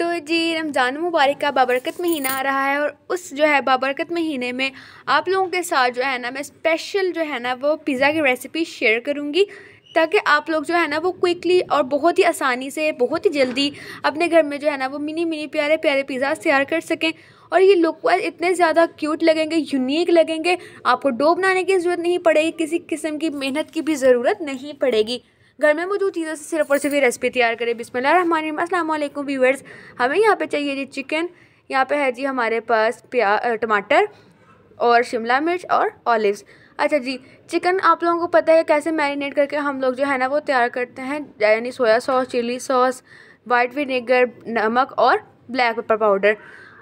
तो जी रमज़ान मुबारक का बाबरकत महीना आ रहा है और उस जो है बाबरकत महीने में आप लोगों के साथ जो है ना मैं स्पेशल जो है ना वो पिज़्ज़ा की रेसिपी शेयर करूँगी ताकि आप लोग जो है ना वो क्विकली और बहुत ही आसानी से बहुत ही जल्दी अपने घर में जो है ना वो मिनी मिनी प्यारे प्यारे पिज़्ज़ा तैयार कर सकें और ये लुक वाइज इतने ज़्यादा क्यूट लगेंगे यूनिक लगेंगे आपको डो बनाने की ज़रूरत नहीं पड़ेगी किसी किस्म की मेहनत की भी ज़रूरत नहीं पड़ेगी घर में मौजूद चीज़ों से सिर्फ और सिर्फ ये रेसिपी तैयार करें बिस्मिल अल्लाम व्यूवर्स हमें यहाँ पे चाहिए जी चिकन यहाँ पे है जी हमारे पास प्या टमाटर और शिमला मिर्च और ऑलिवस अच्छा जी चिकन आप लोगों को पता है कैसे मैरिनेट करके हम लोग जो है ना वो तैयार करते हैं यानी soya sauce chilli sauce white vinegar नमक और ब्लैक पेपर पाउडर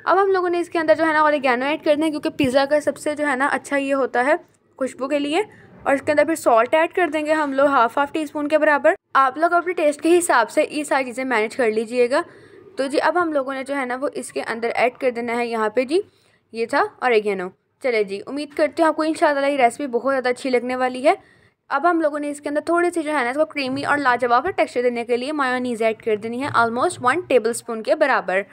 अब हम लोगों ने इसके अंदर जो है ना ऑरिगेनो ऐड कर दें क्योंकि पिज़्ज़ा का सबसे जो है ना अच्छा ये होता है खुशबू के लिए और इसके अंदर फिर सॉल्ट ऐड कर देंगे हम लोग हाफ हाफ टी स्पून के बराबर आप लोग अपने टेस्ट के हिसाब से ये सारी चीज़ें मैनेज कर लीजिएगा तो जी अब हम लोगों ने जो है ना वो इसके अंदर ऐड कर देना है यहाँ पे जी ये था और नो चले जी उम्मीद करती हूँ आपको इन ये रेसिपी बहुत ज़्यादा अच्छी लगने वाली है अब हम लोगों ने इसके अंदर थोड़ी सी जो है ना इसको क्रीमी और लाजवाब टेक्स्चर देने के लिए मायोनीज ऐड कर देनी है ऑलमोस्ट वन टेबल स्पून के बराबर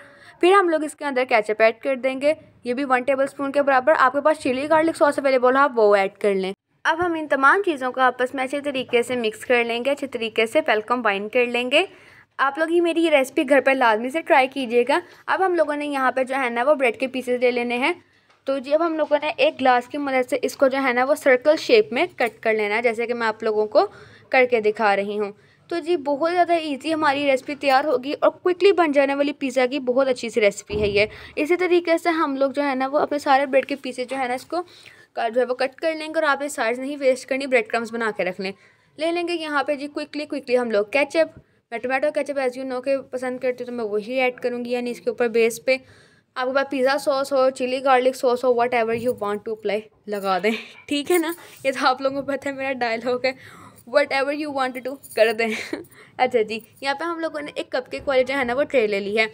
फिर हम लोग इसके अंदर कैचअप ऐड कर देंगे ये भी वन टेबल स्पून के बराबर आपके पास चिली गार्लिक सॉस अवेलेबल है आप वो ऐड कर लें अब हम इन तमाम चीज़ों को आपस में अच्छे तरीके से मिक्स कर लेंगे अच्छे तरीके से वेल कम्बाइन कर लेंगे आप लोग ही मेरी ये रेसिपी घर पर लाजमी से ट्राई कीजिएगा अब हम लोगों ने यहाँ पर जो है ना वो ब्रेड के पीसेस ले लेने हैं तो जी अब हम लोगों ने एक ग्लास की मदद से इसको जो है ना वो सर्कल शेप में कट कर लेना है जैसे कि मैं आप लोगों को करके दिखा रही हूँ तो जी बहुत ज़्यादा इजी हमारी रेसिपी तैयार होगी और क्विकली बन जाने वाली पिज़्ज़ा की बहुत अच्छी सी रेसिपी है ये इसी तरीके से हम लोग जो है ना वो अपने सारे ब्रेड के पीसेज जो है ना इसको का जो है वो कट कर लेंगे और आप ये नहीं वेस्ट करनी ब्रेड क्रम्स बना के रख लें ले लेंगे यहाँ पे जी क्विकली क्विकली हम लोग कैचअप मैं tomato ketchup as you know के पसंद करती हूँ तो मैं वही ऐड करूँगी यानी इसके ऊपर बेस पे आपके पास पिज़्ज़ा सॉस हो चिली गार्लिक सॉस हो whatever you want to apply लगा दें ठीक है ना ये तो आप लोगों को पता है मेरा डायलॉग है whatever you want to कर दें अच्छा जी यहाँ पे हम लोगों ने एक कप की क्वालिटी जो है ना वो ट्रे ले ली है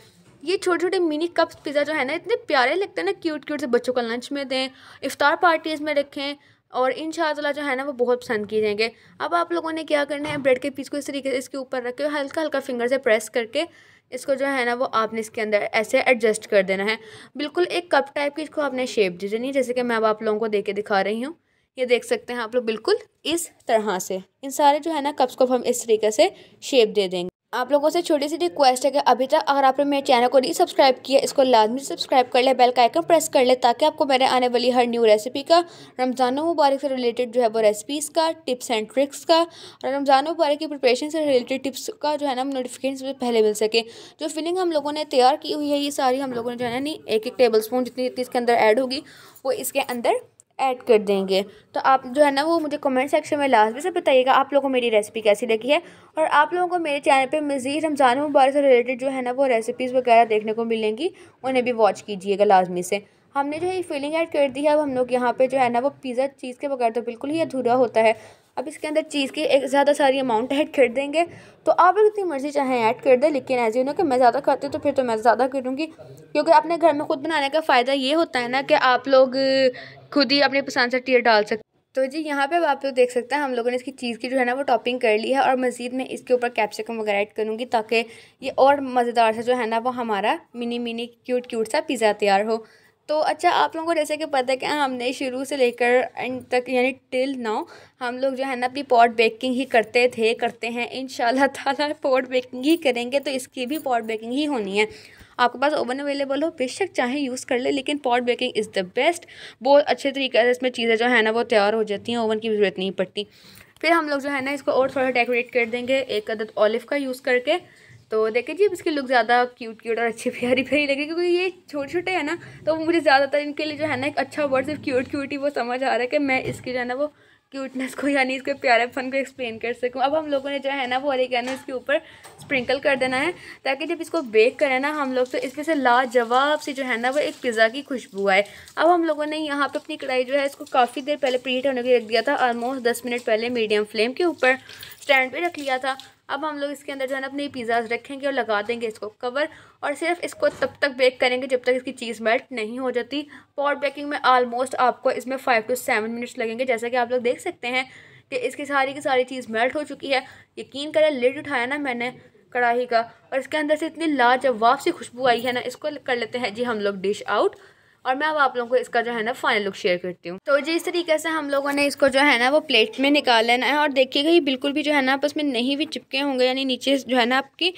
ये छोटे छोटे मिनी कप्स पिज़्ज़ा जो है ना इतने प्यारे लगते हैं ना क्यूट क्यूट से बच्चों को लंच में दें इफ़ार पार्टीज़ में रखें और इन जो है ना वो बहुत पसंद किए जाएंगे अब आप लोगों ने क्या करना है ब्रेड के पीस को इस तरीके से इसके ऊपर रखे हल्का हल्का फिंगर से प्रेस करके इसको जो है ना वो आपने इसके अंदर ऐसे एडजस्ट कर देना है बिल्कुल एक कप टाइप की इसको आपने शेप दे देनी है जैसे कि मैं अब आप लोगों को दे के दिखा रही हूँ ये देख सकते हैं आप लोग बिल्कुल इस तरह से इन सारे जो है ना कप्स को हम इस तरीके से शेप दे देंगे आप लोगों से छोटी सी रिक्वेस्ट है कि अभी तक अगर आपने मेरे चैनल को नहीं सब्सक्राइब किया इसको लाजमी सब्सक्राइब कर ले बेल का आइकन प्रेस कर ले ताकि आपको मेरे आने वाली हर न्यू रेसिपी का रमज़ान मुबारक से रिलेटेड जो है वो रेसिपीज़ का टिप्स एंड ट्रिक्स का और रमज़ान मुबारक की प्रिपरेशन से रिलेटेड टिप्स का जो है ना नोटिफिकेशन से पहले मिल सके जो फिलिंग हम लोगों ने तैयार की हुई है ये सारी हम लोगों ने जो है ना नहीं एक एक टेबल स्पून जितनी जितनी इसके अंदर ऐड होगी वो इसके अंदर ऐड कर देंगे तो आप जो है ना वो मुझे कमेंट सेक्शन में लाजमी से बताइएगा आप लोगों को मेरी रेसिपी कैसी लगी है और आप लोगों को मेरे चैनल पे मज़ीद रमज़ान मुबारक से रिलेटेड जो है ना वो रेसिपीज़ वगैरह देखने को मिलेंगी उन्हें भी वॉच कीजिएगा लाजमी से हमने जो है ये फीलिंग ऐड कर दी है अब हम लोग यहाँ पे जो है ना वो पिज़्ज़ा चीज़ के बगैर तो बिल्कुल ही अधूरा होता है अब इसके अंदर चीज़ की एक ज़्यादा सारी अमाउंट ऐड कर देंगे तो आप इतनी मर्ज़ी चाहें ऐड कर दें लेकिन ऐसे ना कि मैं ज़्यादा खाती हूँ तो फिर तो मैं ज़्यादा करूँगी क्योंकि अपने घर में खुद बनाने का फ़ायदा ये होता है ना कि आप लोग खुद ही अपने पसंद से टीयर डाल सकते तो जी यहाँ पे आप लोग देख सकते हैं हम लोगों ने इसकी चीज़ की जो है ना वो टॉपिंग कर ली है और मज़ीद मैं इसके ऊपर कैप्सिकम वगैरह ऐड करूँगी ताकि ये और मज़ेदार से जो है ना वो हमारा मिनी मिनी क्यूट क्यूट सा पिज़्ज़ा तैयार हो तो अच्छा आप लोगों को जैसे कि पता है कि हमने शुरू से लेकर एंड तक यानी टिल नाउ हम लोग जो है ना अपनी पॉट बेकिंग ही करते थे करते हैं इन ताला पॉट बेकिंग ही करेंगे तो इसकी भी पॉट बेकिंग ही होनी है आपके पास ओवन अवेलेबल हो बेशक चाहे यूज़ कर ले लेकिन pot baking is the best बहुत अच्छे तरीके से इसमें चीज़ें जो है ना वो तैयार हो जाती हैं ओवन की ज़रूरत नहीं पड़ती फिर हम लोग जो है ना इसको और थोड़ा डेकोरेट कर देंगे एक अदद ऑलिव का यूज़ करके तो देखें जी अब इसके लुक ज़्यादा क्यूट क्यूट और अच्छी प्यारी प्यारी लगे क्योंकि ये छोटे छोटे हैं ना तो मुझे ज़्यादातर इनके लिए जो है ना एक अच्छा वर्ड सिर्फ क्यूट क्यूट ही वो समझ आ रहा है कि मैं इसकी जो है ना वो क्यूटनेस को यानी इसके प्यारे फन को एक्सप्लेन कर सकूँ अब हम लोगों ने जो है ना वो अरे कहना इसके ऊपर स्प्रिंकल कर देना है ताकि जब इसको बेक करें ना हम लोग तो इसमें से लाजवाब से जो है ना वो एक पिज़्ज़ा की खुशबू आए अब हम लोगों ने यहाँ पे अपनी कढ़ाई जो है इसको काफ़ी देर पहले प्रीट होने के लिए रख दिया था ऑलमोस्ट दस मिनट पहले मीडियम फ्लेम के ऊपर स्टैंड पर रख लिया था अब हम लोग इसके अंदर जो है ना अपने पिज़्ज़ाज रखेंगे और लगा देंगे इसको कवर और सिर्फ इसको तब तक बेक करेंगे जब तक इसकी चीज़ मेल्ट नहीं हो जाती पॉट बेकिंग में आलमोस्ट आपको इसमें फ़ाइव टू सेवन मिनट्स लगेंगे जैसा कि आप लोग देख सकते हैं कि इसकी सारी की सारी चीज़ मेल्ट हो चुकी है यकीन करें लेट उठाया ना मैंने कढ़ाई का और इसके अंदर से इतनी लाजवाब सी खुशबू आई है ना इसको कर लेते हैं जी हम लोग डिश आउट और मैं अब आप लोगों को इसका जो है ना फाइनल लुक शेयर करती हूँ तो जी इस तरीके से हम लोगों ने इसको जो है ना वो प्लेट में निकाल लेना है और देखिएगा ये बिल्कुल भी जो है ना आपस में नहीं भी चिपके होंगे यानी नीचे जो है ना आपकी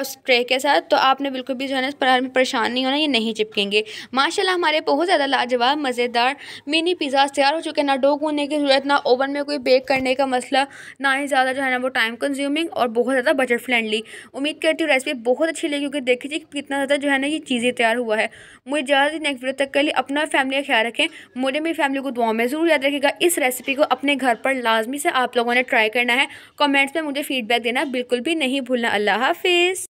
उस ट्रे के साथ तो आपने बिल्कुल भी जो है ना इस पर परेशान नहीं होना ये नहीं चिपकेंगे माशाला हमारे बहुत ज़्यादा लाजवाब मज़ेदार मिनी पिज़्ज़ा तैयार हो चुके हैं ना डो गूंदने की ज़रूरत ना ओवन में कोई बेक करने का मसला ना ही ज़्यादा जो है ना वो टाइम कंज्यूमिंग और बहुत ज़्यादा बजट फ्रेंडली उम्मीद करती हूँ रेसिपी बहुत अच्छी लगी क्योंकि देखिए कितना ज़्यादा जो है ना ये चीज़ें तैयार हुआ है मुझे ज़्यादा नेक्स्ट वीडियो तक तक के लिए अपना फैमिली का ख्याल रखें मुझे मेरी फैमिली को दुआ में ज़रूर याद रखेगा इस रेसिपी को अपने घर पर लाजमी से आप लोगों ने ट्राई करना है कमेंट्स में मुझे फीडबैक देना बिल्कुल भी नहीं भूलना अल्लाह हाफिज़